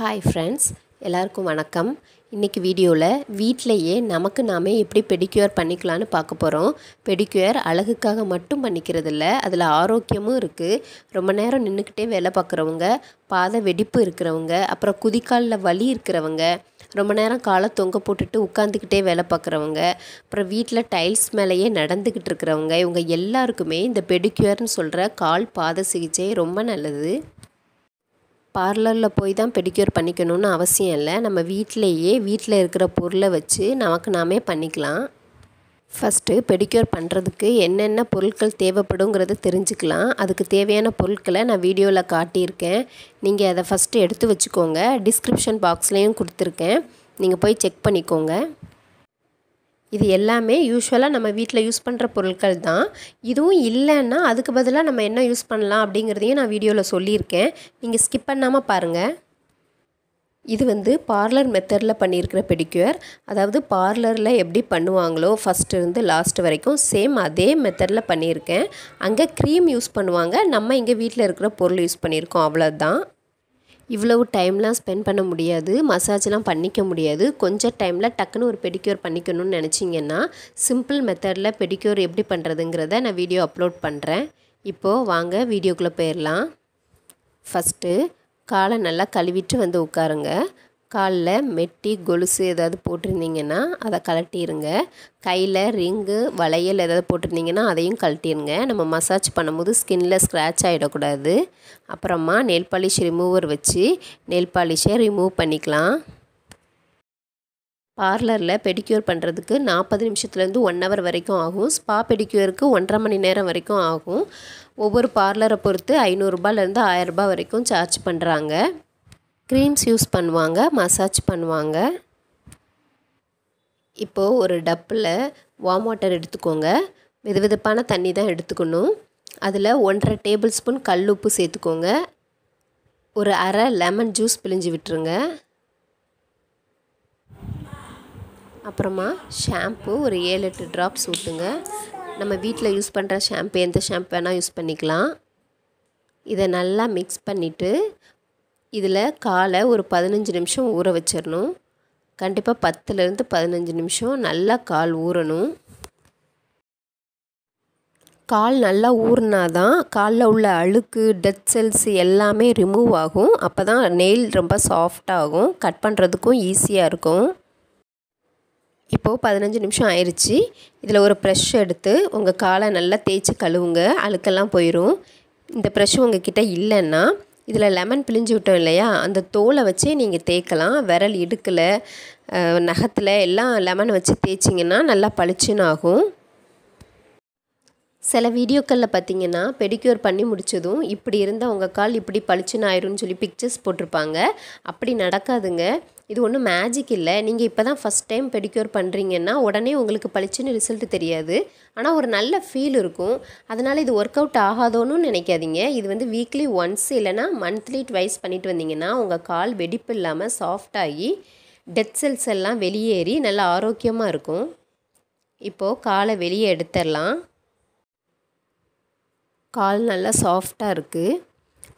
hi friends எல்லாருக்கும் வணக்கம் இன்றைக்கி வீடியோவில் வீட்டிலையே நமக்கு நாமே எப்படி பெடிக்யூர் பண்ணிக்கலான்னு பார்க்க போகிறோம் பெடிக்யூர் அழகுக்காக மட்டும் பண்ணிக்கிறது இல்லை அதில் ஆரோக்கியமும் இருக்குது ரொம்ப நேரம் நின்றுக்கிட்டே வேலை பார்க்குறவங்க பாத வெடிப்பு இருக்கிறவங்க அப்புறம் குதிக்காலில் வலி இருக்கிறவங்க ரொம்ப நேரம் காலை தொங்க போட்டுட்டு உட்காந்துக்கிட்டே வேலை பார்க்குறவங்க அப்புறம் வீட்டில் டைல்ஸ் மேலேயே நடந்துக்கிட்டு இருக்கிறவங்க இவங்க எல்லாருக்குமே இந்த பெடிக்யூர்னு சொல்கிற கால் பாத சிகிச்சை ரொம்ப நல்லது பார்லரில் போய் தான் பெடிக்யூர் பண்ணிக்கணும்னு அவசியம் இல்லை நம்ம வீட்டிலையே வீட்டில் இருக்கிற பொருளை வச்சு நமக்கு நாமே பண்ணிக்கலாம் ஃபஸ்ட்டு பெடிக்யூர் பண்ணுறதுக்கு என்னென்ன பொருட்கள் தேவைப்படுங்கிறத தெரிஞ்சுக்கலாம் அதுக்கு தேவையான பொருட்களை நான் வீடியோவில் காட்டியிருக்கேன் நீங்கள் அதை ஃபஸ்ட்டு எடுத்து வச்சுக்கோங்க டிஸ்கிரிப்ஷன் பாக்ஸ்லேயும் கொடுத்துருக்கேன் நீங்கள் போய் செக் பண்ணிக்கோங்க இது எல்லாமே யூஸ்வலாக நம்ம வீட்டில் யூஸ் பண்ணுற பொருட்கள் தான் இதுவும் இல்லைன்னா அதுக்கு பதிலாக நம்ம என்ன யூஸ் பண்ணலாம் அப்படிங்கிறதையும் நான் வீடியோவில் சொல்லியிருக்கேன் நீங்கள் ஸ்கிப் பண்ணாமல் பாருங்கள் இது வந்து பார்லர் மெத்தடில் பண்ணியிருக்கிற பெடிக்யூர் அதாவது பார்லரில் எப்படி பண்ணுவாங்களோ ஃபஸ்ட்டு லாஸ்ட் வரைக்கும் சேம் அதே மெத்தடில் பண்ணியிருக்கேன் அங்கே க்ரீம் யூஸ் பண்ணுவாங்க நம்ம இங்கே வீட்டில் இருக்கிற பொருள் யூஸ் பண்ணியிருக்கோம் அவ்வளோதான் இவ்வளவு டைம்லாம் ஸ்பெண்ட் பண்ண முடியாது மசாஜ்லாம் பண்ணிக்க முடியாது கொஞ்சம் டைமில் டக்குன்னு ஒரு பெடிக்யூர் பண்ணிக்கணும்னு நினச்சிங்கன்னா சிம்பிள் மெத்தடில் பெடிக்யூர் எப்படி பண்ணுறதுங்கிறத நான் வீடியோ அப்லோட் பண்ணுறேன் இப்போது வாங்க வீடியோக்குள்ளே போயிடலாம் ஃபஸ்ட்டு காலை நல்லா கழுவிட்டு வந்து உட்காருங்க காலில் மெட்டி கொலுசு ஏதாவது போட்டிருந்தீங்கன்னா அதை கலட்டிடுங்க கையில் ரிங்கு வளையல் ஏதாவது போட்டிருந்தீங்கன்னா அதையும் கழட்டிடுங்க நம்ம மசாஜ் பண்ணும்போது ஸ்கின்னில் ஸ்க்ராட்ச் ஆகிடக்கூடாது அப்புறமா நெல் பாலிஷ் ரிமூவர் வச்சு நெல் பாலிஷை ரிமூவ் பண்ணிக்கலாம் பார்லரில் பெடிக்யூர் பண்ணுறதுக்கு நாற்பது நிமிஷத்துலேருந்து ஒன் ஹவர் வரைக்கும் ஆகும் ஸ்பா பெடிக்யூருக்கு ஒன்றரை மணி நேரம் வரைக்கும் ஆகும் ஒவ்வொரு பார்லரை பொறுத்து ஐநூறுரூபாலேருந்து ஆயரரூபா வரைக்கும் சார்ஜ் பண்ணுறாங்க க்ரீம்ஸ் யூஸ் பண்ணுவாங்க மசாஜ் பண்ணுவாங்க இப்போது ஒரு டப்பில் வார்ம் வாட்டர் எடுத்துக்கோங்க வெது வெதுப்பான தண்ணி தான் எடுத்துக்கணும் அதில் ஒன்றரை டேபிள் ஸ்பூன் கல் உப்பு சேர்த்துக்கோங்க ஒரு அரை லெமன் ஜூஸ் பிழிஞ்சு விட்டுருங்க அப்புறமா ஷாம்பு ஒரு ஏழு எட்டு ட்ராப்ஸ் ஊட்டுங்க நம்ம வீட்டில் யூஸ் பண்ணுற ஷாம்பு எந்த ஷாம்பு வேணால் யூஸ் பண்ணிக்கலாம் இதை நல்லா மிக்ஸ் பண்ணிவிட்டு இதில் காலை ஒரு பதினஞ்சு நிமிஷம் ஊற வச்சிடணும் கண்டிப்பாக பத்துலேருந்து பதினஞ்சு நிமிஷம் நல்லா கால் ஊறணும் கால் நல்லா ஊறினா தான் காலில் உள்ள அழுக்கு டெட் செல்ஸ் எல்லாமே ரிமூவ் ஆகும் அப்போ தான் நெயில் ரொம்ப சாஃப்டாகும் கட் பண்ணுறதுக்கும் ஈஸியாக இருக்கும் இப்போது பதினஞ்சு நிமிஷம் ஆயிடுச்சு இதில் ஒரு ப்ரெஷ் எடுத்து உங்கள் காலை நல்லா தேய்ச்சி கழுவுங்க அழுக்கெல்லாம் போயிடும் இந்த ப்ரெஷ் உங்கள் கிட்டே இல்லைன்னா இதில் லெமன் பிழிஞ்சு விட்டோம் இல்லையா அந்த தோலை வச்சே நீங்கள் தேய்க்கலாம் விரல் இடுக்கில் நகத்தில் எல்லாம் லெமனை வச்சு தேய்ச்சிங்கன்னா நல்லா பளிச்சுன்னு ஆகும் சில வீடியோக்களில் பார்த்தீங்கன்னா பெடிக்யூர் பண்ணி முடித்ததும் இப்படி இருந்தால் உங்கள் கால் இப்படி பளிச்சுன்னு ஆயிரும்னு சொல்லி பிக்சர்ஸ் போட்டிருப்பாங்க அப்படி நடக்காதுங்க இது ஒன்றும் மேஜிக் இல்லை நீங்கள் இப்போ தான் ஃபஸ்ட் டைம் பெடிக்யூர் பண்ணுறீங்கன்னா உடனே உங்களுக்கு பளிச்சுன்னு ரிசல்ட் தெரியாது ஆனால் ஒரு நல்ல ஃபீல் இருக்கும் அதனால் இது ஒர்க் அவுட் ஆகாதோன்னு நினைக்காதீங்க இது வந்து வீக்லி ஒன்ஸ் இல்லைனா மந்த்லி ட்வைஸ் பண்ணிட்டு வந்தீங்கன்னா உங்கள் கால் வெடிப்பு இல்லாமல் சாஃப்டாகி டெத் செல்ஸ் எல்லாம் வெளியேறி நல்லா ஆரோக்கியமாக இருக்கும் இப்போது காலை வெளியே எடுத்துடலாம் கால் நல்லா சாஃப்டாக இருக்குது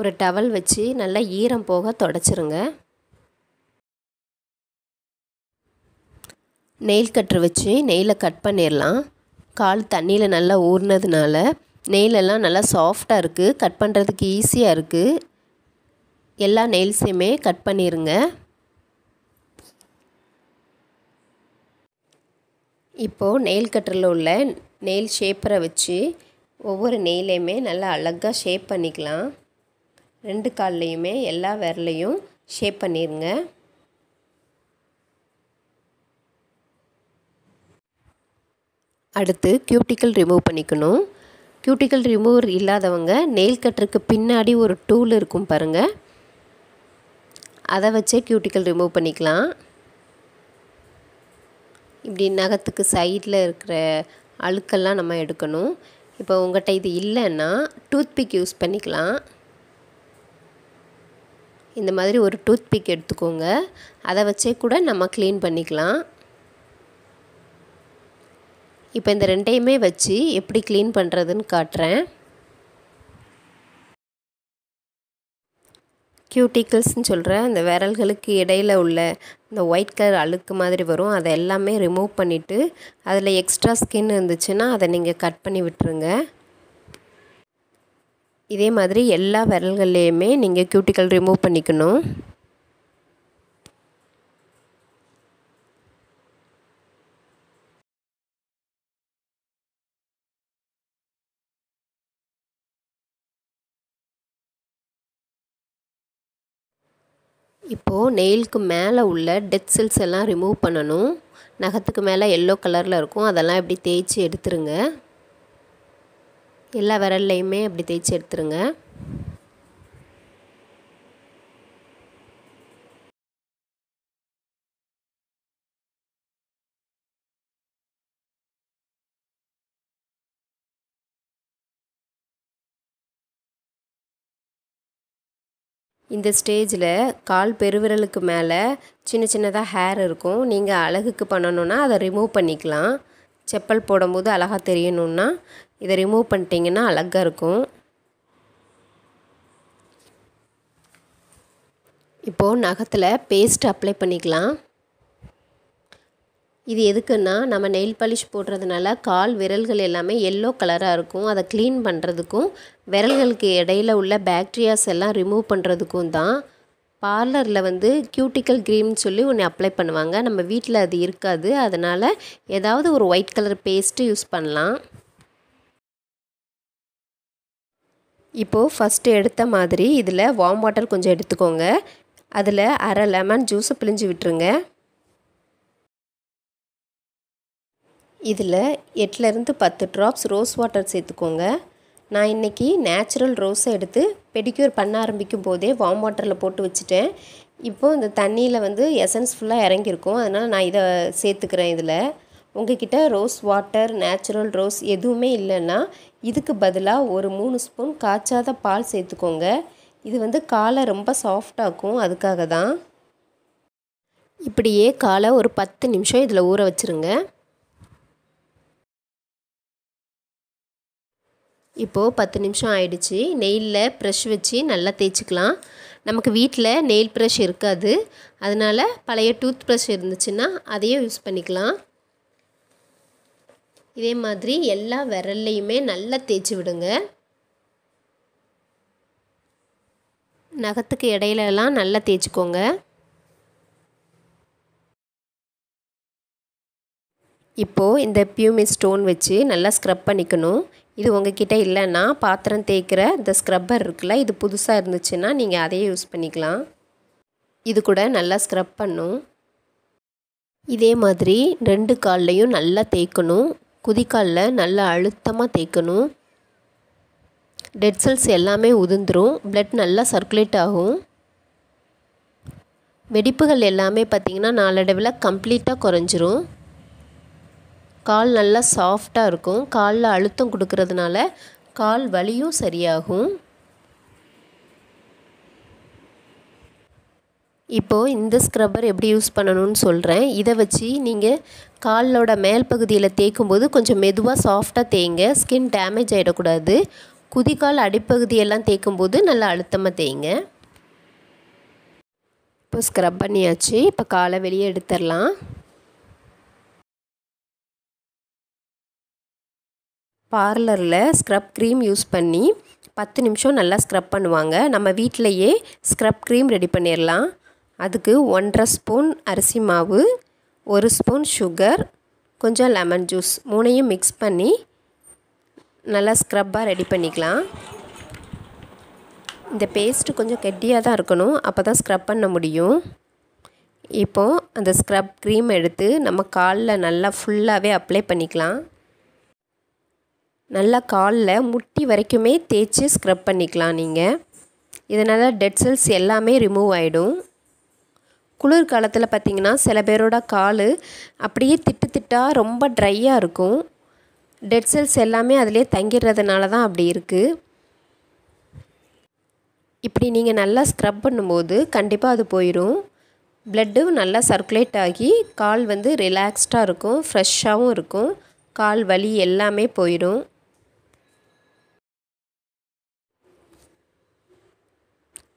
ஒரு டவல் வச்சு நல்லா ஈரம் போக தொடச்சிருங்க நெயில் கட்டர் வச்சு நெயிலை கட் பண்ணிடலாம் கால் தண்ணியில் நல்லா ஊறினதுனால நெயிலெல்லாம் நல்லா சாஃப்டாக இருக்குது கட் பண்ணுறதுக்கு ஈஸியாக இருக்குது எல்லா நெயில்ஸையுமே கட் பண்ணிடுங்க இப்போது நெயில் கட்டரில் உள்ள நெயில் ஷேப்பரை வச்சு ஒவ்வொரு நெயிலையுமே நல்லா அழகாக ஷேப் பண்ணிக்கலாம் ரெண்டு கால்லையுமே எல்லா விரலையும் ஷேப் பண்ணிடுங்க அடுத்து கியூட்டிக்கல் ரிமூவ் பண்ணிக்கணும் கியூட்டிக்கல் ரிமூவர் இல்லாதவங்க நெயில் கட்டருக்கு பின்னாடி ஒரு டூல் இருக்கும் பாருங்கள் அதை வச்சே கியூட்டிக்கல் ரிமூவ் பண்ணிக்கலாம் இப்படி நகத்துக்கு சைடில் இருக்கிற அழுக்கெல்லாம் நம்ம எடுக்கணும் இப்போ உங்கள்கிட்ட இது இல்லைன்னா டூத்பிக் யூஸ் பண்ணிக்கலாம் இந்த மாதிரி ஒரு டூத்பிக் எடுத்துக்கோங்க அதை வச்சே கூட நம்ம க்ளீன் பண்ணிக்கலாம் இப்போ இந்த ரெண்டையுமே வச்சு எப்படி க்ளீன் பண்ணுறதுன்னு காட்டுறேன் கியூட்டிக்கிள்ஸ்னு சொல்கிற அந்த விரல்களுக்கு இடையில் உள்ள இந்த ஒயிட் கலர் அழுக்கு மாதிரி வரும் அதை எல்லாமே ரிமூவ் பண்ணிவிட்டு அதில் எக்ஸ்ட்ரா ஸ்கின் இருந்துச்சுன்னா அதை நீங்கள் கட் பண்ணி விட்டுருங்க இதே மாதிரி எல்லா விரல்கள்லேயுமே நீங்கள் கியூட்டிக்கல் ரிமூவ் பண்ணிக்கணும் இப்போது நெயிலுக்கு மேலே உள்ள டெத் செல்ஸ் எல்லாம் ரிமூவ் பண்ணணும் நகத்துக்கு மேலே எல்லோ கலரில் இருக்கும் அதெல்லாம் இப்படி தேய்ச்சி எடுத்துருங்க எல்லா விரல்லையுமே அப்படி தேய்ச்சி எடுத்துருங்க இந்த ஸ்டேஜில் கால் பெருவிரலுக்கு மேலே சின்ன சின்னதாக ஹேர் இருக்கும் நீங்கள் அழகுக்கு பண்ணணுன்னா அதை ரிமூவ் பண்ணிக்கலாம் செப்பல் போடும்போது அழகாக தெரியணுன்னா இதை ரிமூவ் பண்ணிட்டீங்கன்னா அழகாக இருக்கும் இப்போது நகத்தில் பேஸ்ட் அப்ளை பண்ணிக்கலாம் இது எதுக்குன்னா நம்ம நெயில் பாலிஷ் போடுறதுனால கால் விரல்கள் எல்லாமே எல்லோ கலராக இருக்கும் அதை க்ளீன் பண்ணுறதுக்கும் விரல்களுக்கு இடையில் உள்ள பேக்டீரியாஸ் எல்லாம் ரிமூவ் பண்ணுறதுக்கும் தான் பார்லரில் வந்து கியூட்டிக்கல் க்ரீம்னு சொல்லி ஒன்று அப்ளை பண்ணுவாங்க நம்ம வீட்டில் அது இருக்காது அதனால் ஏதாவது ஒரு ஒயிட் கலர் பேஸ்ட்டு யூஸ் பண்ணலாம் இப்போது ஃபஸ்ட்டு எடுத்த மாதிரி இதில் வார்ம் வாட்டர் கொஞ்சம் எடுத்துக்கோங்க அதில் அரை லெமன் ஜூஸை பிழிஞ்சு விட்டுருங்க இதில் எட்டுலேருந்து பத்து ட்ராப்ஸ் ரோஸ் வாட்டர் சேர்த்துக்கோங்க நான் இன்றைக்கி நேச்சுரல் ரோஸை எடுத்து பெடிக்யூர் பண்ண ஆரம்பிக்கும் போதே வார்ம் வாட்டரில் போட்டு வச்சுட்டேன் இப்போது இந்த தண்ணியில் வந்து எசன்ஸ் ஃபுல்லாக இறங்கியிருக்கும் அதனால் நான் இதை சேர்த்துக்கிறேன் இதில் உங்ககிட்ட ரோஸ் வாட்டர் நேச்சுரல் ரோஸ் எதுவுமே இல்லைன்னா இதுக்கு பதிலாக ஒரு மூணு ஸ்பூன் காய்ச்சாத பால் சேர்த்துக்கோங்க இது வந்து காலை ரொம்ப சாஃப்டாகும் அதுக்காக தான் இப்படியே காலை ஒரு பத்து நிமிஷம் இதில் ஊற வச்சுருங்க இப்போது பத்து நிமிஷம் ஆயிடுச்சு நெயிலில் ப்ரெஷ் வச்சு நல்லா தேய்ச்சிக்கலாம் நமக்கு வீட்டில் நெயில் ப்ரெஷ் இருக்காது அதனால் பழைய டூத் ப்ரெஷ் இருந்துச்சுன்னா அதையும் யூஸ் பண்ணிக்கலாம் இதே மாதிரி எல்லா விரல்லையுமே நல்லா தேய்ச்சி விடுங்க நகத்துக்கு இடையிலலாம் நல்லா தேய்ச்சிக்கோங்க இப்போது இந்த பியூமி ஸ்டோன் வச்சு நல்லா ஸ்க்ரப் பண்ணிக்கணும் இது உங்ககிட்ட இல்லைன்னா பாத்திரம் தேய்க்கிற இந்த ஸ்க்ரப்பர் இருக்குல்ல இது புதுசாக இருந்துச்சுன்னா நீங்கள் அதையே யூஸ் பண்ணிக்கலாம் இது கூட நல்லா ஸ்க்ரப் பண்ணும் இதே மாதிரி ரெண்டு கால்லையும் நல்லா தேய்க்கணும் குதிக்காலில் நல்லா அழுத்தமாக தேய்க்கணும் டெட் செல்ஸ் எல்லாமே உதிர்ந்துடும் பிளட் நல்லா சர்க்குலேட் ஆகும் வெடிப்புகள் எல்லாமே பார்த்திங்கன்னா நாளடைவில் கம்ப்ளீட்டாக குறைஞ்சிரும் கால் நல்லா சாஃப்டாக இருக்கும் காலில் அழுத்தம் கொடுக்கறதுனால கால் வலியும் சரியாகும் இப்போது இந்த ஸ்க்ரப்பர் எப்படி யூஸ் பண்ணணும்னு சொல்கிறேன் இதை வச்சு நீங்கள் காலோட மேல் பகுதியில் தேய்க்கும் போது கொஞ்சம் மெதுவாக சாஃப்டாக தேய்ங்க ஸ்கின் டேமேஜ் ஆகிடக்கூடாது குதிக்கால் அடிப்பகுதியெல்லாம் தேய்க்கும் போது நல்லா அழுத்தமாக தேய்ங்க இப்போ ஸ்க்ரப் பண்ணியாச்சு இப்போ காலை வெளியே எடுத்துடலாம் பார்லரில் ஸ்க்ரப் க்ரீம் யூஸ் பண்ணி பத்து நிமிஷம் நல்லா ஸ்க்ரப் பண்ணுவாங்க நம்ம வீட்டிலையே ஸ்க்ரப் க்ரீம் ரெடி பண்ணிடலாம் அதுக்கு ஒன்றரை ஸ்பூன் அரிசி மாவு ஒரு ஸ்பூன் சுகர் கொஞ்சம் லெமன் ஜூஸ் மூணையும் மிக்ஸ் பண்ணி நல்லா ஸ்க்ரப்பாக ரெடி பண்ணிக்கலாம் இந்த பேஸ்ட்டு கொஞ்சம் கெட்டியாக தான் இருக்கணும் அப்போ தான் ஸ்க்ரப் பண்ண முடியும் இப்போது அந்த ஸ்க்ரப் க்ரீம் எடுத்து நம்ம காலில் நல்லா ஃபுல்லாகவே அப்ளை பண்ணிக்கலாம் நல்லா காலில் முட்டி வரைக்குமே தேய்ச்சி ஸ்க்ரப் பண்ணிக்கலாம் நீங்கள் இதனால் டெட் செல்ஸ் எல்லாமே ரிமூவ் ஆகிடும் குளிர் காலத்தில் பார்த்திங்கன்னா சில பேரோட கால் அப்படியே திட்டு திட்டாக ரொம்ப ட்ரையாக இருக்கும் டெட் செல்ஸ் எல்லாமே அதிலே தங்கிடுறதுனால தான் அப்படி இருக்குது இப்படி நீங்கள் நல்லா ஸ்க்ரப் பண்ணும்போது கண்டிப்பாக அது போயிடும் பிளட்டும் நல்லா சர்க்குலேட் ஆகி கால் வந்து ரிலாக்ஸ்டாக இருக்கும் ஃப்ரெஷ்ஷாகவும் இருக்கும் கால் வலி எல்லாமே போயிடும்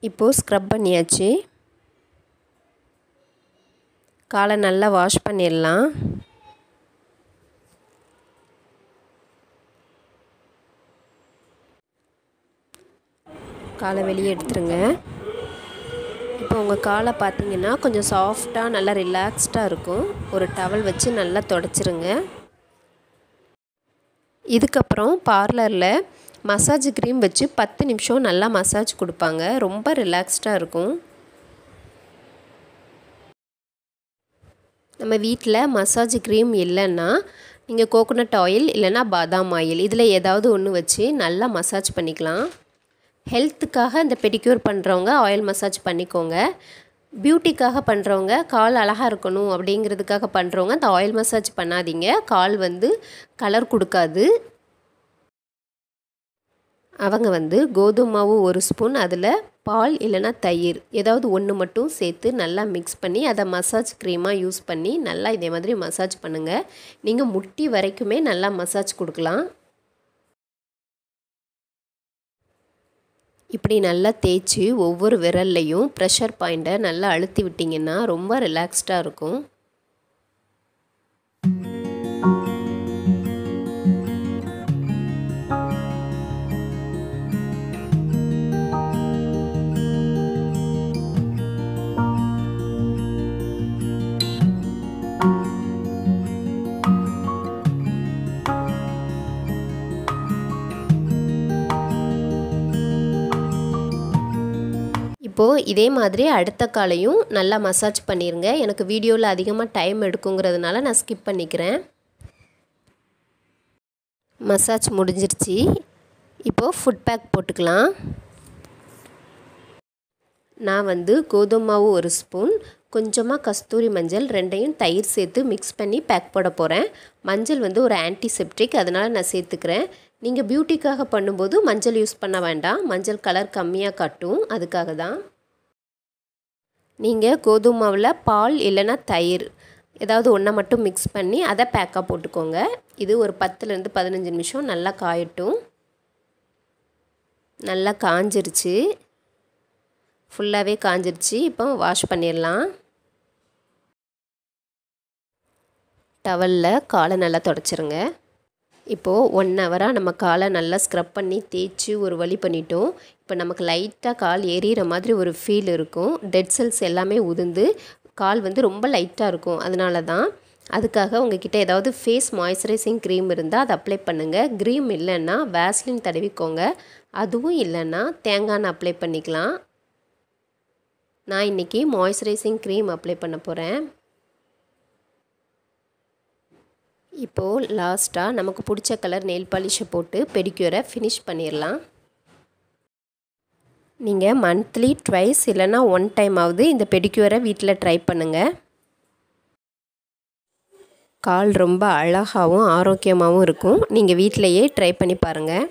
இப்போது ஸ்க்ரப் பண்ணியாச்சு காலை நல்லா வாஷ் பண்ணிடலாம் காலை வெளியே எடுத்துருங்க இப்போ உங்கள் காலை பார்த்தீங்கன்னா கொஞ்சம் சாஃப்டாக நல்லா ரிலாக்ஸ்டாக இருக்கும் ஒரு டவல் வச்சு நல்லா தொடச்சிருங்க இதுக்கப்புறம் பார்லரில் மசாஜ் க்ரீம் வச்சு பத்து நிமிஷம் நல்லா மசாஜ் கொடுப்பாங்க ரொம்ப ரிலாக்ஸ்டாக இருக்கும் நம்ம வீட்டில் மசாஜ் க்ரீம் இல்லைன்னா நீங்கள் கோகோனட் ஆயில் இல்லைனா பாதாம் ஆயில் இதில் ஏதாவது ஒன்று வச்சு நல்லா மசாஜ் பண்ணிக்கலாம் ஹெல்த்துக்காக இந்த பெடிக்யூர் பண்ணுறவங்க ஆயில் மசாஜ் பண்ணிக்கோங்க பியூட்டிக்காக பண்ணுறவங்க கால் அழகாக இருக்கணும் அப்படிங்கிறதுக்காக பண்ணுறவங்க அந்த ஆயில் மசாஜ் பண்ணாதீங்க கால் வந்து கலர் கொடுக்காது அவங்க வந்து கோதுமை மாவு ஒரு ஸ்பூன் அதில் பால் இல்லைன்னா தயிர் ஏதாவது ஒன்று மட்டும் சேர்த்து நல்லா மிக்ஸ் பண்ணி அதை மசாஜ் க்ரீமாக யூஸ் பண்ணி நல்லா இதே மாதிரி மசாஜ் பண்ணுங்கள் நீங்கள் முட்டி வரைக்குமே நல்லா மசாஜ் கொடுக்கலாம் இப்படி நல்லா தேய்ச்சி ஒவ்வொரு விரல்லையும் ப்ரெஷர் பாயிண்ட்டை நல்லா அழுத்தி விட்டிங்கன்னா ரொம்ப ரிலாக்ஸ்டாக இருக்கும் இப்போது இதே மாதிரி அடுத்த காலையும் நல்லா மசாஜ் பண்ணிடுங்க எனக்கு வீடியோவில் அதிகமாக டைம் எடுக்குங்கிறதுனால நான் ஸ்கிப் பண்ணிக்கிறேன் மசாஜ் முடிஞ்சிருச்சு இப்போது ஃபுட் பேக் போட்டுக்கலாம் நான் வந்து கோதுமை மாவு ஒரு ஸ்பூன் கொஞ்சமாக கஸ்தூரி மஞ்சள் ரெண்டையும் தயிர் சேர்த்து மிக்ஸ் பண்ணி பேக் போட போகிறேன் மஞ்சள் வந்து ஒரு ஆன்டிசெப்டிக் அதனால் நான் சேர்த்துக்கிறேன் நீங்கள் பியூட்டிக்காக பண்ணும்போது மஞ்சள் யூஸ் பண்ண வேண்டாம் மஞ்சள் கலர் கம்மியாக கட்டும் அதுக்காக தான் நீங்கள் கோதுமை மாவில் பால் இல்லைன்னா தயிர் ஏதாவது ஒன்றை மட்டும் மிக்ஸ் பண்ணி அதை பேக்காக போட்டுக்கோங்க இது ஒரு பத்துலேருந்து பதினஞ்சு நிமிஷம் நல்லா காயட்டும் நல்லா காஞ்சிருச்சு ஃபுல்லாகவே காஞ்சிருச்சு இப்போ வாஷ் பண்ணிடலாம் டவலில் காலை நல்லா தொடச்சிருங்க இப்போது ஒன் ஹவராக நம்ம காலை நல்லா ஸ்க்ரப் பண்ணி தேய்ச்சி ஒரு வழி பண்ணிட்டோம் இப்போ நமக்கு லைட்டாக கால் எரியிற மாதிரி ஒரு ஃபீல் இருக்கும் டெட் செல்ஸ் எல்லாமே உதிர்ந்து கால் வந்து ரொம்ப லைட்டாக இருக்கும் அதனால தான் அதுக்காக கிட்டே ஏதாவது ஃபேஸ் மாய்ஸ்சரைசிங் க்ரீம் இருந்தால் அதை அப்ளை பண்ணுங்கள் க்ரீம் இல்லைன்னா வேஸ்லின் தடவிக்கோங்க அதுவும் இல்லைன்னா தேங்காய் அப்ளை பண்ணிக்கலாம் நான் இன்றைக்கி மாய்ஸ்சரைசிங் க்ரீம் அப்ளை பண்ண போகிறேன் இப்போது லாஸ்ட்டாக நமக்கு பிடிச்ச கலர் நெயில் பாலிஷை போட்டு பெடிக்யூரை ஃபினிஷ் பண்ணிடலாம் நீங்கள் மந்த்லி ட்வைஸ் இல்லைனா ஒன் டைமாவது இந்த பெடிக்யூரை வீட்டில் ட்ரை பண்ணுங்கள் கால் ரொம்ப அழகாகவும் ஆரோக்கியமாகவும் இருக்கும் நீங்கள் வீட்டிலையே ட்ரை பண்ணி பாருங்கள்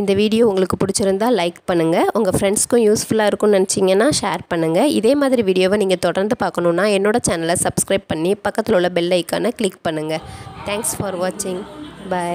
இந்த வீடியோ உங்களுக்கு பிடிச்சிருந்தால் லைக் பண்ணுங்கள் உங்கள் ஃப்ரெண்ட்ஸ்க்கும் யூஸ்ஃபுல்லாக இருக்கும்னு நினச்சிங்கன்னா ஷேர் பண்ணுங்கள் இதே மாதிரி வீடியோவை நீங்கள் தொடர்ந்து பார்க்கணுன்னா என்னோடய சேனலை சப்ஸ்கிரைப் பண்ணி பக்கத்தில் உள்ள பெல் ஐக்கானை கிளிக் பண்ணுங்கள் தேங்க்ஸ் ஃபார் வாட்சிங் பாய்